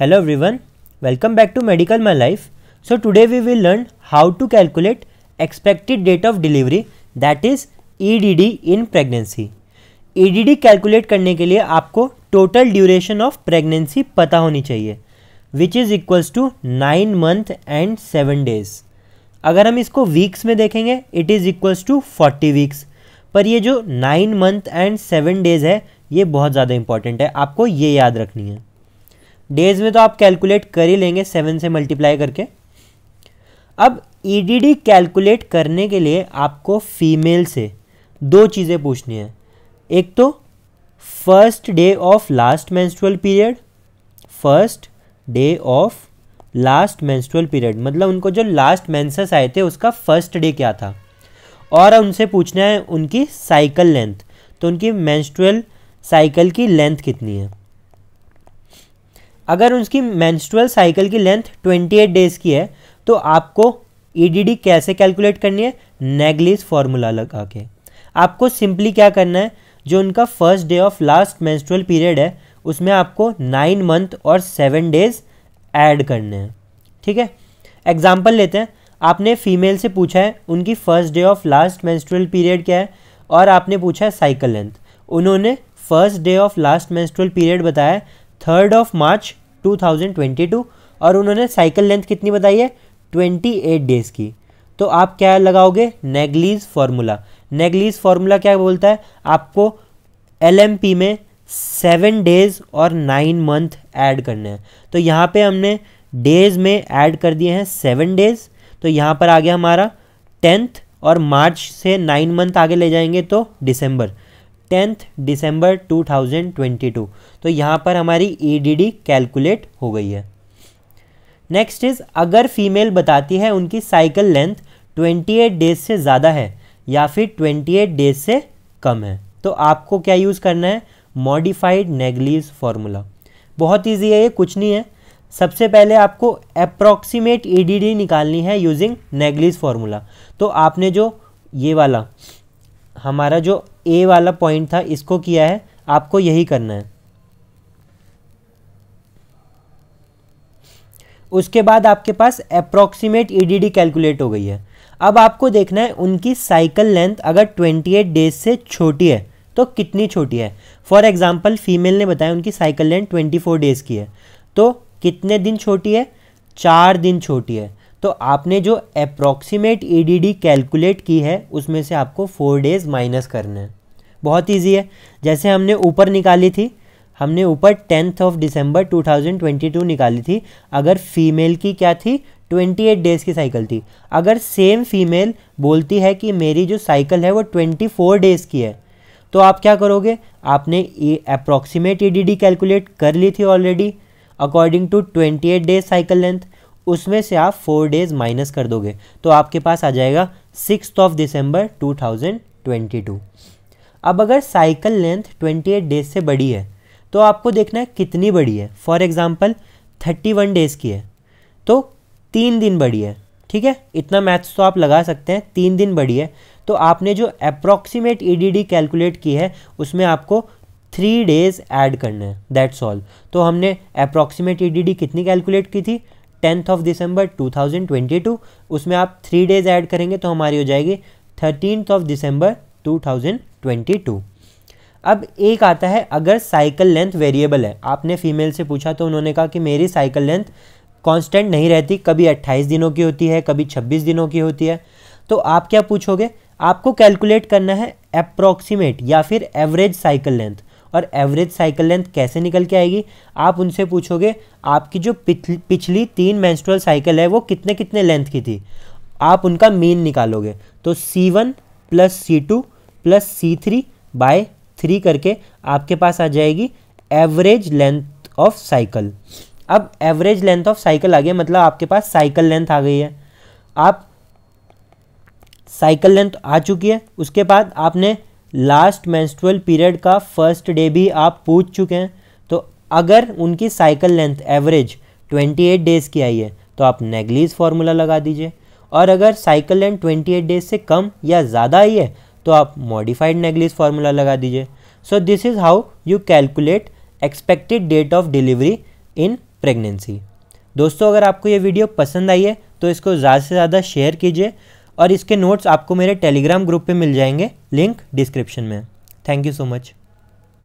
hello everyone welcome back to medical my life so today we will learn how to calculate expected date of delivery that is EDD in pregnancy EDD calculate करने के लिए आपको total duration of pregnancy पता होनी चाहिए which is equals to nine month and seven days अगर हम इसको वीक्स में देखेंगे it is equals to forty weeks पर ये जो nine month and seven days है ये बहुत ज़्यादा इंपॉर्टेंट है आपको ये याद रखनी है डेज में तो आप कैलकुलेट कर ही लेंगे सेवन से मल्टीप्लाई करके अब ईडीडी e कैलकुलेट करने के लिए आपको फीमेल से दो चीज़ें पूछनी है एक तो first day of last menstrual period first day of last menstrual period मतलब उनको जो लास्ट मैंसस आए थे उसका फर्स्ट डे क्या था और उनसे पूछना है उनकी साइकिल लेंथ तो उनकी मैंस्ट्रल साइकिल की लेंथ कितनी है अगर उसकी मैंस्ट्रुअल साइकिल की लेंथ 28 डेज़ की है तो आपको ई e कैसे कैलकुलेट करनी है नेगलिस फॉर्मूला लगा के आपको सिंपली क्या करना है जो उनका first day of last menstrual period है उसमें आपको नाइन मंथ और सेवन डेज ऐड करने हैं ठीक है एग्जाम्पल लेते हैं आपने फीमेल से पूछा है उनकी first day of last menstrual period क्या है और आपने पूछा है साइकिल लेंथ उन्होंने first day of last menstrual period बताया थर्ड ऑफ मार्च 2022 और उन्होंने साइकिल लेंथ कितनी बताई है 28 डेज़ की तो आप क्या लगाओगे नेगलीज फार्मूला नेगलीज फार्मूला क्या बोलता है आपको एल में सेवन डेज़ और नाइन मंथ ऐड करने हैं तो यहाँ पे हमने डेज़ में ऐड कर दिए हैं सेवन डेज़ तो यहाँ पर आ गया हमारा टेंथ और मार्च से नाइन मंथ आगे ले जाएंगे तो दिसंबर टेंथ दिसंबर 2022 तो यहाँ पर हमारी ईडीडी e कैलकुलेट हो गई है नेक्स्ट इज़ अगर फीमेल बताती है उनकी साइकिल लेंथ 28 डेज से ज़्यादा है या फिर 28 डेज से कम है तो आपको क्या यूज़ करना है मॉडिफाइड नेगलीज फार्मूला बहुत ईजी है ये कुछ नहीं है सबसे पहले आपको अप्रॉक्सीमेट ईडीडी e निकालनी है यूजिंग नेगलीज फार्मूला तो आपने जो ये वाला हमारा जो ए वाला पॉइंट था इसको किया है आपको यही करना है उसके बाद आपके पास अप्रॉक्सीमेट ईडीडी कैलकुलेट हो गई है अब आपको देखना है उनकी साइकिल लेंथ अगर 28 डेज से छोटी है तो कितनी छोटी है फॉर एग्जाम्पल फीमेल ने बताया उनकी साइकिल लेंथ 24 डेज की है तो कितने दिन छोटी है चार दिन छोटी है तो आपने जो अप्रॉक्सीमेट ईडीडी कैलकुलेट की है उसमें से आपको फोर डेज माइनस करना है बहुत ईजी है जैसे हमने ऊपर निकाली थी हमने ऊपर टेंथ ऑफ दिसंबर 2022 निकाली थी अगर फीमेल की क्या थी 28 डेज़ की साइकिल थी अगर सेम फीमेल बोलती है कि मेरी जो साइकिल है वो 24 डेज़ की है तो आप क्या करोगे आपने अप्रॉक्सीमेट ई कैलकुलेट कर ली थी already according to eight days cycle length उसमें से आप फोर डेज माइनस कर दोगे तो आपके पास आ जाएगा सिक्स ऑफ दिसंबर टू अब अगर साइकिल लेंथ 28 डेज से बड़ी है तो आपको देखना है कितनी बड़ी है फॉर एग्ज़ाम्पल 31 डेज़ की है तो तीन दिन बड़ी है ठीक है इतना मैथ्स तो आप लगा सकते हैं तीन दिन बड़ी है तो आपने जो अप्रॉक्सीमेट ई कैलकुलेट की है उसमें आपको थ्री डेज़ ऐड करना है दैट्स ऑल तो हमने अप्रॉक्सीमेट ई e कितनी कैलकुलेट की थी टेंथ ऑफ दिसंबर 2022 उसमें आप थ्री डेज़ ऐड करेंगे तो हमारी हो जाएगी थर्टीनथ ऑफ दिसंबर 2022 अब एक आता है अगर साइकिल लेंथ वेरिएबल है आपने फीमेल से पूछा तो उन्होंने कहा कि मेरी साइकिल लेंथ कांस्टेंट नहीं रहती कभी 28 दिनों की होती है कभी 26 दिनों की होती है तो आप क्या पूछोगे आपको कैलकुलेट करना है अप्रॉक्सीमेट या फिर एवरेज साइकिल लेंथ और एवरेज साइकिल लेंथ कैसे निकल के आएगी आप उनसे पूछोगे आपकी जो पिछली तीन मैंस्ट्रल साइकिल है वो कितने कितने लेंथ की थी आप उनका मीन निकालोगे तो C one plus C two plus C three by three करके आपके पास आ जाएगी एवरेज लेंथ ऑफ साइकिल अब एवरेज लेंथ ऑफ साइकिल आ गया मतलब आपके पास साइकिल लेंथ आ गई है आप साइकिल लेंथ आ चुकी है उसके बाद आपने लास्ट मेंस्ट्रुअल पीरियड का फर्स्ट डे भी आप पूछ चुके हैं तो अगर उनकी साइकिल लेंथ एवरेज 28 डेज़ की आई है तो आप नेगलीज फार्मूला लगा दीजिए और अगर साइकिल लेंथ 28 डेज से कम या ज़्यादा आई है तो आप मॉडिफाइड नेगलिस फार्मूला लगा दीजिए so this is how you calculate expected date of delivery in pregnancy दोस्तों अगर आपको ये वीडियो पसंद आई है तो इसको ज़्यादा से ज़्यादा शेयर कीजिए और इसके नोट्स आपको मेरे टेलीग्राम ग्रुप पे मिल जाएंगे लिंक डिस्क्रिप्शन में थैंक यू सो मच